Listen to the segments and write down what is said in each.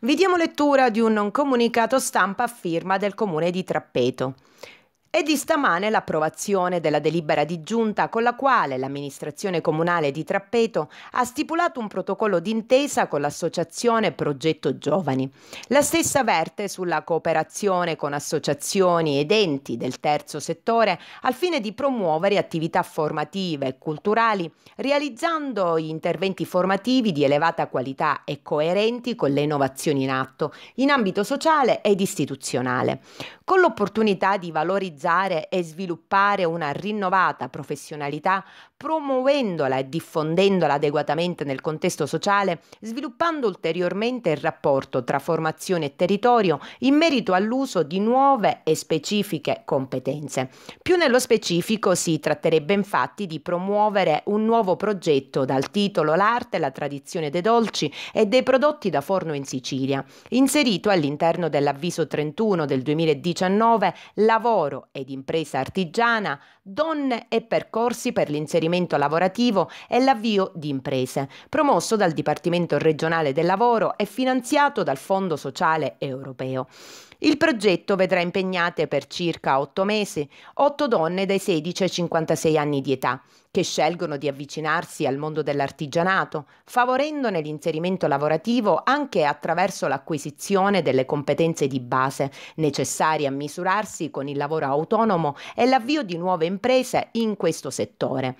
Vi diamo lettura di un comunicato stampa a firma del comune di Trappeto. E di stamane l'approvazione della delibera di giunta con la quale l'amministrazione comunale di Trappeto ha stipulato un protocollo d'intesa con l'associazione Progetto Giovani. La stessa verte sulla cooperazione con associazioni ed enti del terzo settore al fine di promuovere attività formative e culturali, realizzando interventi formativi di elevata qualità e coerenti con le innovazioni in atto in ambito sociale ed istituzionale, con l'opportunità di valorizzare valorizzare e sviluppare una rinnovata professionalità promuovendola e diffondendola adeguatamente nel contesto sociale, sviluppando ulteriormente il rapporto tra formazione e territorio in merito all'uso di nuove e specifiche competenze. Più nello specifico si tratterebbe infatti di promuovere un nuovo progetto dal titolo L'arte, la tradizione dei dolci e dei prodotti da forno in Sicilia, inserito all'interno dell'avviso 31 del 2019 Lavoro ed impresa artigiana, donne e percorsi per l'inserimento trasferimento lavorativo e l'avvio di imprese, promosso dal Dipartimento regionale del lavoro e finanziato dal Fondo sociale europeo. Il progetto vedrà impegnate per circa otto mesi otto donne dai 16 ai 56 anni di età, che scelgono di avvicinarsi al mondo dell'artigianato, favorendone l'inserimento lavorativo anche attraverso l'acquisizione delle competenze di base necessarie a misurarsi con il lavoro autonomo e l'avvio di nuove imprese in questo settore.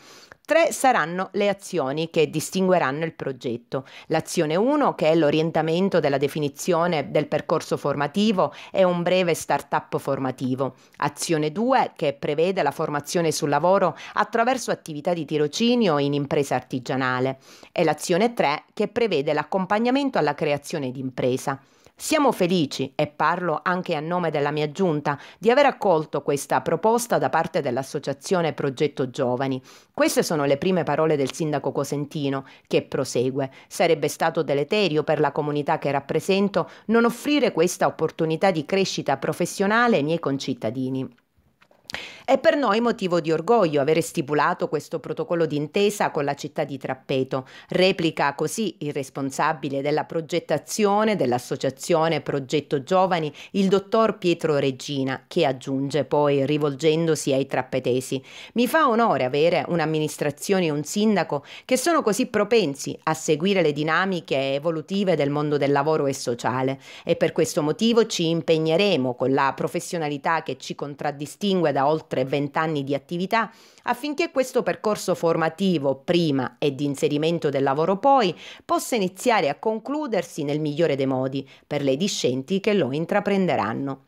Tre saranno le azioni che distingueranno il progetto. L'azione 1, che è l'orientamento della definizione del percorso formativo e un breve start-up formativo. Azione 2, che prevede la formazione sul lavoro attraverso attività di tirocinio in impresa artigianale. E l'azione 3, che prevede l'accompagnamento alla creazione di impresa. Siamo felici, e parlo anche a nome della mia giunta, di aver accolto questa proposta da parte dell'Associazione Progetto Giovani. Queste sono sono le prime parole del sindaco Cosentino, che prosegue. Sarebbe stato deleterio per la comunità che rappresento non offrire questa opportunità di crescita professionale ai miei concittadini. È per noi motivo di orgoglio avere stipulato questo protocollo d'intesa con la città di Trappeto, replica così il responsabile della progettazione dell'associazione Progetto Giovani, il dottor Pietro Regina, che aggiunge poi rivolgendosi ai trappetesi: "Mi fa onore avere un'amministrazione e un sindaco che sono così propensi a seguire le dinamiche evolutive del mondo del lavoro e sociale e per questo motivo ci impegneremo con la professionalità che ci contraddistingue da oltre oltre 20 anni di attività affinché questo percorso formativo prima e di inserimento del lavoro poi possa iniziare a concludersi nel migliore dei modi per le discenti che lo intraprenderanno.